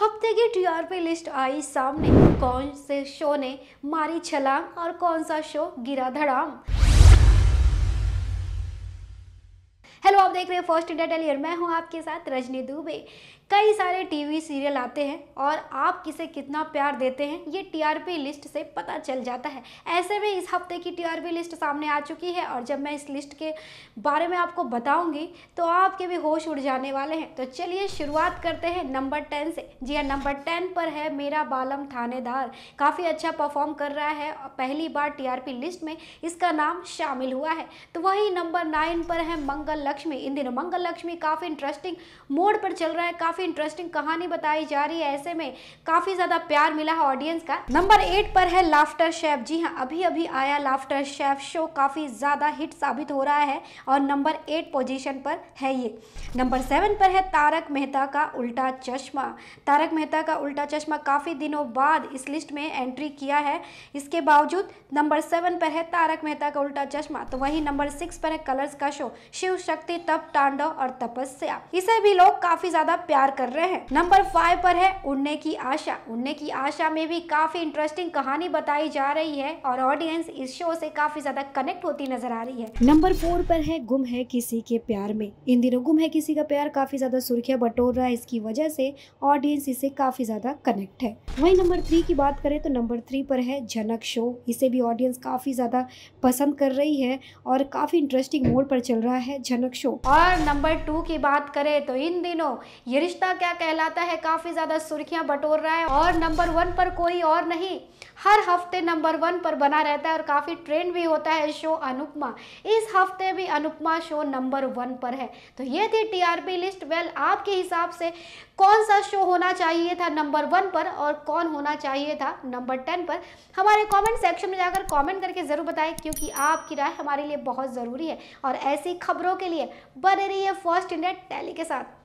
हफ्ते की TRP list आई सामने कौन से शो ने मारी छलांग और कौन सा शो गिरा धड़ाम देख रहे हैं फर्स्ट इंडिया टेलियर मैं हूं आपके साथ रजनी दुबे कई सारे टीवी सीरियल आते हैं और आप किसे कितना प्यार देते हैं ये टीआरपी लिस्ट से पता चल जाता है ऐसे में इस हफ्ते की टीआरपी लिस्ट सामने आ चुकी है और जब मैं इस लिस्ट के बारे में आपको बताऊंगी तो आपके भी होश उड़ जाने वाले हैं तो चलिए शुरुआत करते हैं नंबर टेन से जी हाँ नंबर टेन पर है मेरा बालम थानेदार काफ़ी अच्छा परफॉर्म कर रहा है पहली बार टी लिस्ट में इसका नाम शामिल हुआ है तो वही नंबर नाइन पर है मंगल लक्ष्मी इन दिनों मंगल लक्ष्मी काफ़ी इंटरेस्टिंग मोड पर चल रहा है काफ़ी इंटरेस्टिंग कहानी बताई जा रही है ऐसे में काफ़ी ज़्यादा प्यार मिला है ऑडियंस का नंबर एट पर है लाफ्टर शेफ जी हाँ अभी अभी आया लाफ्टर शेफ शो काफ़ी ज़्यादा हिट साबित हो रहा है और नंबर एट पोजिशन पर है ये नंबर सेवन पर है तारक मेहता का उल्टा चश्मा तारक मेहता का उल्टा चश्मा काफ़ी दिनों बाद इस लिस्ट में एंट्री किया है इसके बावजूद नंबर सेवन पर है तारक मेहता का उल्टा चश्मा तो वही नंबर सिक्स पर है कलर्स का शो शिव शक्ति तक तप तांडव और तपस्या इसे भी लोग काफी ज्यादा प्यार कर रहे हैं नंबर फाइव पर है उड़ने की आशा उड़ने की आशा में भी काफी इंटरेस्टिंग कहानी बताई जा रही है और ऑडियंस इस शो से काफी ज्यादा कनेक्ट होती नजर आ रही है नंबर फोर पर है गुम है किसी के प्यार में इन दिनों गुम है किसी का प्यार काफी ज्यादा सुर्खिया बटोर रहा है इसकी वजह से ऑडियंस इसे काफी ज्यादा कनेक्ट है वही नंबर थ्री की बात करें तो नंबर थ्री पर है झनक शो इसे भी ऑडियंस काफी ज्यादा पसंद कर रही है और काफी इंटरेस्टिंग मोड पर चल रहा है झनक शो और नंबर टू की बात करें तो इन दिनों ये रिश्ता क्या कहलाता है काफ़ी ज़्यादा सुर्खियां बटोर रहा है और नंबर वन पर कोई और नहीं हर हफ्ते नंबर वन पर बना रहता है और काफ़ी ट्रेंड भी होता है शो अनुपमा इस हफ्ते भी अनुपमा शो नंबर वन पर है तो ये थी टीआरपी लिस्ट वेल आपके हिसाब से कौन सा शो होना चाहिए था नंबर वन पर और कौन होना चाहिए था नंबर टेन पर हमारे कमेंट सेक्शन में जाकर कमेंट करके ज़रूर बताएं क्योंकि आपकी राय हमारे लिए बहुत ज़रूरी है और ऐसी खबरों के लिए बने रही है फर्स्ट इंडिया टैली के साथ